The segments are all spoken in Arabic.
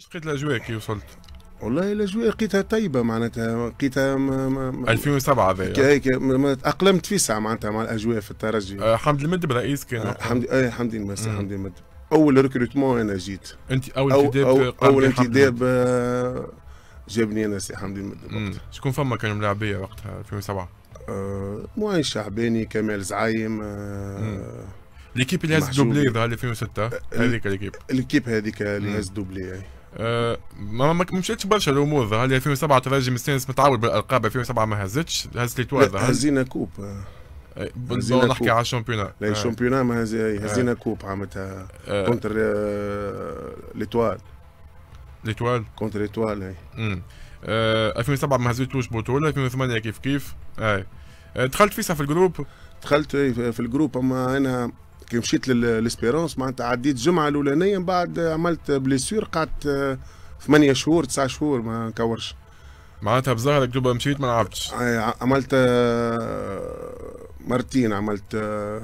ايش لقيت الاجواء كي وصلت؟ والله الاجواء لقيتها طيبه معناتها لقيتها 2007 هذاك هيك تاقلمت فيسع معناتها مع الاجواء في الترجي آه حمد المدب رئيس كان آه حمد اي حمد المد حمد المدب اول ريكروتمون انا جيت انت اول انتداب أو أو اول انتداب آه، جابني انا سي حمد المدب شكون فما كانوا ملاعبيه وقتها 2007 آه، معين شعباني كمال زعيم آه، ليكيب اللي هز دوبلي ظهر 2006 هذيك ليكيب ليكيب هذيك اللي هز دوبلي أه ما ما مشيتش برشا الامور ظهر لي 2007 ترجم السينس متعود بالالقاب 2007 ما هزتش هزت لي ظهر هزينا كوب أه. بالضبط نحكي على الشامبيونا لا أه. الشامبيونا ما أه. هزينا كوب عامتها كونتر ليتوال ليتوال كونتر ليتوال اي 2007 ما هزيتوش بطوله 2008 كيف كيف اي دخلت فيسا في الجروب دخلت في الجروب اما انا كي مشيت للاسبيرونس معناتها عديت الجمعه الاولانيه من بعد عملت بليسور قعدت ثمانية شهور تسعة شهور ما نكورش معناتها بظهرك دوبا مشيت ما لعبتش آه، عملت آه، مرتين عملت آه،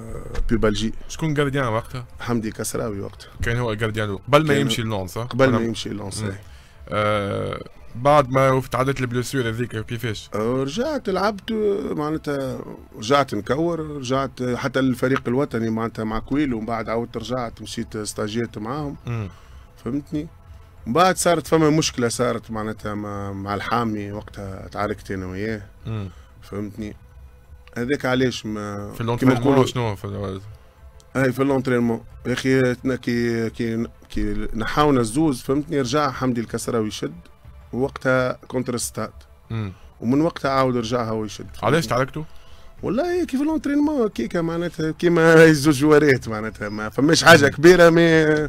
بيبالجي شكون جارديان وقتها؟ حمدي كسراوي وقتها كان هو الجارديان قبل ما يمشي لونس قبل ما يمشي لونس بعد ما تعدت البلوسيور هذيك كيفاش؟ أه، رجعت لعبت معناتها رجعت نكور رجعت حتى الفريق الوطني معناتها مع كويل ومن بعد عاودت رجعت مشيت استاجيت معاهم فهمتني؟ من بعد صارت فما مشكله صارت معناتها مع الحامي وقتها تعاركت انا وياه فهمتني؟ هذاك علاش ما في الانترينمون شنو في اي في الانترينمون يا اخي كي كي كي نحاونا الزوز فهمتني رجع حمدي الكسراوي يشد وقتها كونتر ستات ومن وقتها عاود رجعها ويشد علاش تعركتوا؟ والله كيف لونترينمون كيكا معناتها كيما جوارات معناتها ما فماش حاجه كبيره مي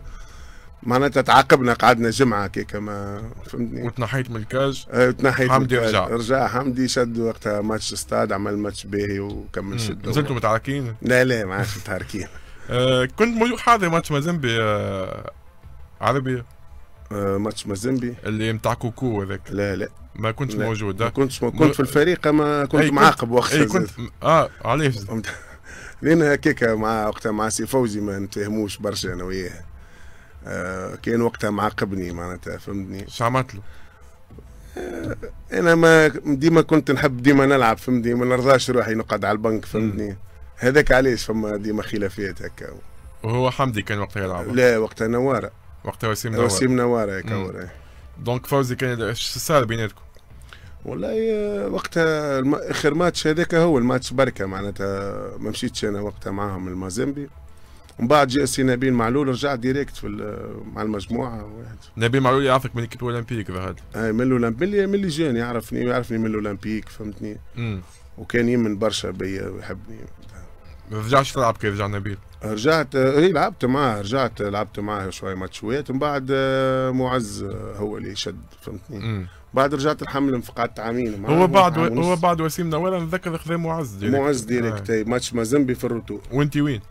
معناتها تعاقبنا قعدنا جمعه كيكا ما فهمتني وتنحيت من الكاج آه، تنحيت حمدي رجع رجع حمدي شد وقتها ماتش ستاد عمل ماتش باهي وكمل شد نزلتوا متعاركين؟ لا لا ما عادش متعاركين آه، كنت موجود حاضر ماتش مازن آه، عربيه آه، ماتش مازامبي اللي نتاع كوكو هذاك لا لا ما كنتش موجود ما كنتش مو... كنت في الفريق اما كنت أي معاقب وقتها كنت اه علاش لان هكاك مع وقتها مع سي فوزي ما نتفاهموش برشا انا وياه آه كان وقتها معاقبني معناتها فهمتني اش عملت له؟ آه انا ما ديما كنت نحب ديما نلعب فهمتني ما نرضاش روحي نقعد على البنك فهمتني هذاك علاش فما ديما خلافات هكا وهو حمدي كان وقتها يلعب لا وقتها نواره وقتها وسيم نوار وسيم نوار هيك دونك فوزي كان صار بيناتكم والله آه، وقتها اخر ماتش هذاك هو الماتش بركه معناتها ما مشيتش انا وقتها معاهم المازمبي ومن بعد جاء سي نبيل معلول رجع ديريكت في مع المجموعه واحد نبيل معلول يعرفك من ايكيب اولمبيك بعد اي آه، من الاولمبيك من اللي جاني يعرفني يعرفني من الاولمبيك فهمتني مم. وكان يمن برشا بيا ويحبني رجعش تلعب كيف رجع نبيل؟ رجعت اي لعبت معه رجعت لعبت معه شويه ماتشوات من بعد آه، معز آه، هو اللي شد فهمتني بعد رجعت الحمل فقعدت عامين هو بعد و... هو بعد وسيم نوال نتذكر خذا معز ديريكت معز ديريكت آه. إيه، ماتش مازنبي في الروتو وانت وين؟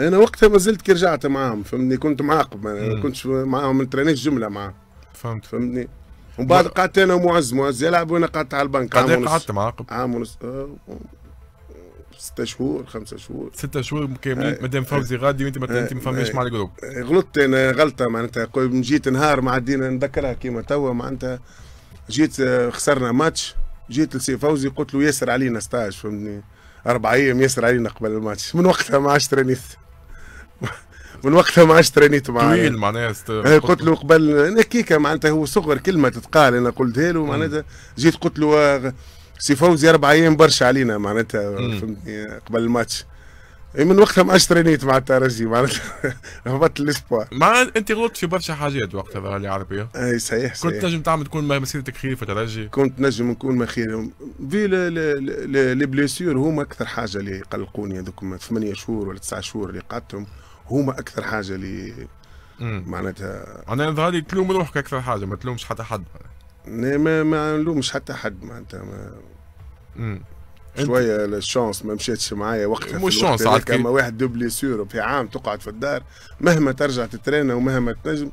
انا وقتها ما زلت كي رجعت معاهم فهمتني كنت معاقب ما كنتش معاهم ما نترانيش جمله معاهم فهمت فهمتني ومن بعد قعدت انا ومعز معز يلعب وانا قعدت على البنك قعدت معاقب عام ونص آه، ستة شهور خمسة شهور ستة شهور كاملين إيه. مدام فوزي غادي وانت ما انت إيه. ما فماش إيه. مع الجروب غلطت انا غلطه معناتها جيت نهار ما عدينا نذكرها كيما توا معناتها جيت آه، خسرنا ماتش جيت لسي فوزي قلت له ياسر علينا ستاج فهمتني اربع ايام ياسر علينا قبل الماتش من وقتها ما عادش ترانيت من وقتها ما عادش ترانيت معاه طويل معناها قلت له قبل انا كيكه معناتها هو صغر كلمه تتقال انا قلتها له معناتها جيت قلت له آه، سي فوزي اربع ايام برشا علينا معناتها فهمتني قبل الماتش من وقتها ما اشترينيت مع الترجي معناتها هبط الاسبوع مع انت غلطت في برشا حاجات وقتها ظهر لي عربيه اي صحيح كنت صحيح. نجم تعمل تكون مسيرتك خير في الترجي كنت نجم نكون ما خير في لي بليسيور هما اكثر حاجه اللي قلقوني هذوك ثمانية شهور ولا تسعة شهور اللي قعدتهم هما اكثر حاجه اللي معناتها انا ظهر لي تلوم روحك اكثر حاجه ما تلومش حتى حد ما ما نلومش حتى حد معناتها ما شويه الشانس ما مشاتش معايا وقتها مش شانس عاد كما واحد دو بليسيور في عام تقعد في الدار مهما ترجع تترينا ومهما تنجم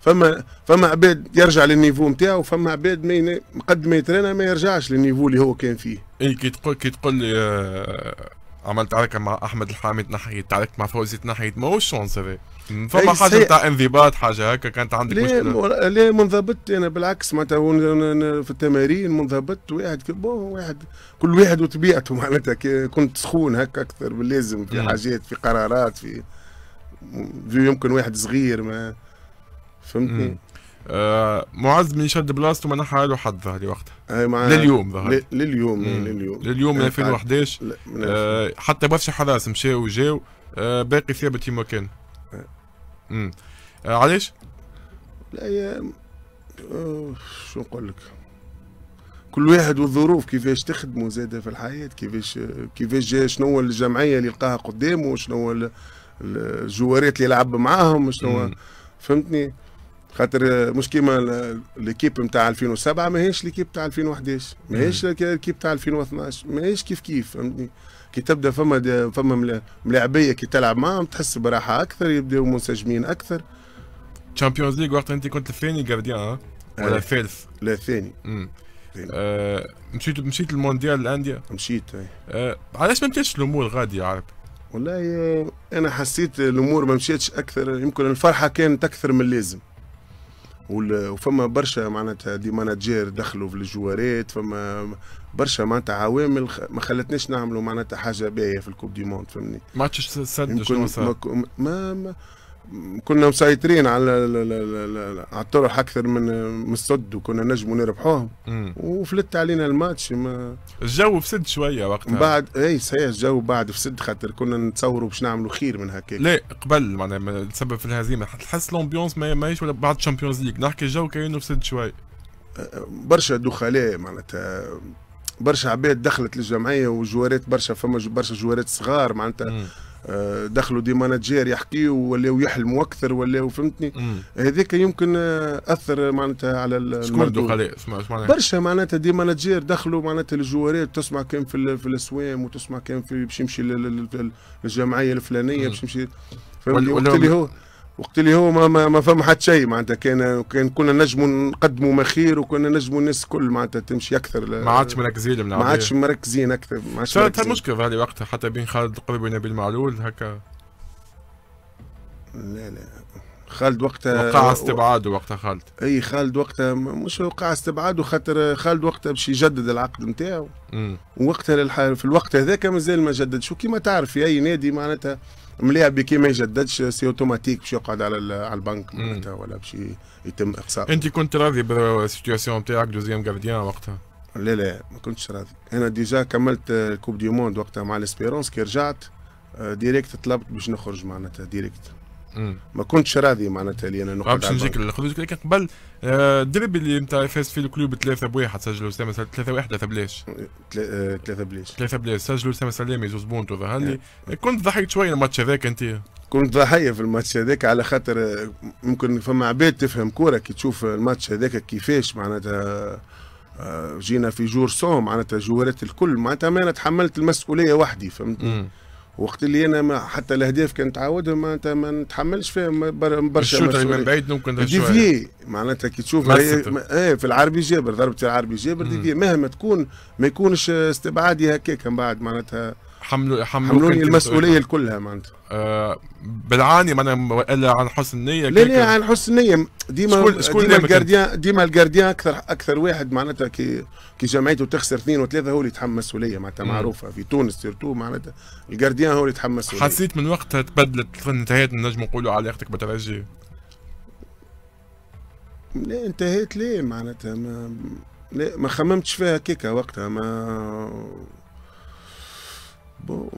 فما فما عباد يرجع للنيفو نتاعو فما عباد ما قد ما يترينا ما يرجعش للنيفو اللي هو كان فيه. اي كي تقول كي تقول لي آه، عملت عركه مع احمد الحامد ناحيه تعركت مع فوزي ناحيه ما هو هذا. فما إيه، حاجه تاع انضباط حاجه هكا كانت عندك ليه مشكله لا ليه منضبط انا بالعكس معناتها في التمارين منضبط واحد بون واحد كل واحد وطبيعته معناتها كنت سخون هكا اكثر من اللازم في حاجات في قرارات في يمكن واحد صغير ما فهمتني آه معز من شد بلاصته ما نحى له حد ظهري وقتها لليوم ظهر إيه، لليوم لليوم إيه، لليوم 2011 آه حتى برشا حراس مشاو وجاو آه باقي ثابت في مكانه امم آه، علاش؟ الايام آه شو نقول لك كل واحد والظروف كيفاش تخدمه زادة في الحياة كيفاش كيفاش شنو الجمعية اللي لقاها قدامه شنو الجوارات اللي لعب معاهم شنو فهمتني خاطر آه، مش كيما ليكيب نتاع 2007 ماهيش ليكيب نتاع 2011 ماهيش ليكيب نتاع 2012 ماهيش كيف كيف فهمتني كي تبدا فما فما ملاعبيه كي تلعب معاهم تحس براحه اكثر يبداو منسجمين اكثر تشامبيونز ليغ وقت انت كنت الثاني جارديان ولا الثالث؟ لا الثاني آه، مشيت مشيت المونديال الانديه مشيت اي آه علاش ما مشيتش الامور غادي يا عرب؟ والله آه، انا حسيت الامور ما مشيتش اكثر يمكن الفرحه كانت اكثر من اللازم وفما برشا معناتها دي ماناجير دخلوا في الجوارات فما برشا معناتها عوامل ما خلتناش نعملوا معناتها حاجه باهيه في الكوب دي موند فهمني ماتش سد شنو صار ما, ما كنا مسيطرين على على الطرح اكثر من السد وكنا نجموا نربحوهم وفلت علينا الماتش ما الجو فسد شويه وقتها بعد اي صحيح الجو بعد فسد خاطر كنا نتصوروا باش نعملوا خير من هكاك لا قبل معناها تسبب في الهزيمه تحس لومبيونس ما ماهيش ولا بعد الشامبيونز ليج نحكي الجو كانه فسد شويه برشا دخلاء معناتها برشا عباد دخلت للجمعيه وجوارات برشا فما برشا جوارات صغار معناتها آه، دخلوا دي ماناجير يحكيوا ولاو يحلموا اكثر ولاو فهمتني هذاك يمكن آه، اثر معناتها على شكون برشا معناتها دي ماناجير دخلوا معناتها الجوارات تسمع كان في, في الاسوام وتسمع كان في باش يمشي للجمعيه الفلانيه باش يمشي فهمتني اللي هو وقت اللي هو ما ما, ما فما حتى شيء معناتها كان كان كنا نجموا نقدموا مخير وكنا نجموا الناس الكل معناتها تمشي اكثر ما عادش مركزين ما عادش مركزين اكثر ما عادش صارت مشكله في هذه وقتها حتى بين خالد القربي ونبيل معلول هكا لا لا خالد وقتها وقع استبعاده وقتها خالد اي خالد وقتها مش وقع استبعاده خاطر خالد وقتها باش يجدد العقد نتاعو وقتها في الوقت هذاك مازال ما جددش وكيما تعرف في اي نادي معناتها مليها بكي ما يجددش سي اوتوماتيك باش يقعد على على البنك معناتها ولا باش يتم اقصاء انت كنت راضي بالسيتياسيون نتاعك دوزيام جارديان وقتها لا لا ما كنتش راضي انا ديجا كملت الكوب دي موند وقتها مع الاسبيرونس كي رجعت ديريكت آه، طلبت باش نخرج معناتها ديريكت ما كنتش راضي معناتها لي انا نقعد باش نجيك للخروج قبل الدرب آه، اللي نتاع فاز فيه الكلوب 3 بواحد سجلوا اسامه ثلاثة واحد ثلاثة بلاش آه، ثلاثة بلاش ثلاثة بلاش سجلوا اسامه سلامي زوز بونتو ظهر إيه. كنت ضحيت شويه الماتش هذاك انت كنت ضحيه في الماتش هذاك على خاطر آه، ممكن فما عباد تفهم كوره كي تشوف الماتش هذاك كيفاش معناتها جينا في جور سوم معناتها جوارات الكل معناتها ما انا تحملت المسؤوليه وحدي فهمت وقت اللي انا ما حتى الاهداف كانت تعاودهم معناتها ما نتحملش فيها برشا الشوطه يعني من بعيد ممكن ديفيي يعني. معناتها كي تشوف ايه في العربي جابر ضربه العربي جابر ديفيي مهما تكون ما يكونش استبعادي هكاك من بعد معناتها حملوا حملوني المسؤوليه كلها معناتها آه بالعاني ما انا الا عن حسن نيه لا لا عن حسن نيه ديما شكون ديما الجارديان ديما الجارديان اكثر اكثر واحد معناتها كي كي جمعيته تخسر اثنين وثلاثه هو اللي يتحمل مسؤوليه معناتها معروفه في تونس سيرتو معناتها الجارديان هو اللي يتحمل مسؤوليه حسيت من وقتها تبدلت انتهيت نجم نقولوا علاقتك بالترجي لا انتهيت ليه معناتها ما لا ما خممتش فيها كيكه وقتها ما بون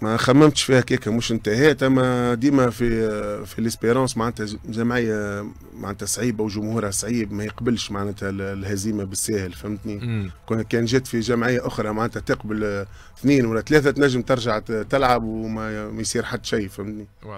ما خممتش فيها كيكا مش انتهيت اما ديما في في ليسبيرونس معناتها جمعيه معناتها صعيبه وجمهورها صعيب ما يقبلش معناتها الهزيمه بالساهل فهمتني كان جات في جمعيه اخرى معناتها تقبل اثنين ولا ثلاثه تنجم ترجع تلعب وما يصير حد شيء فهمتني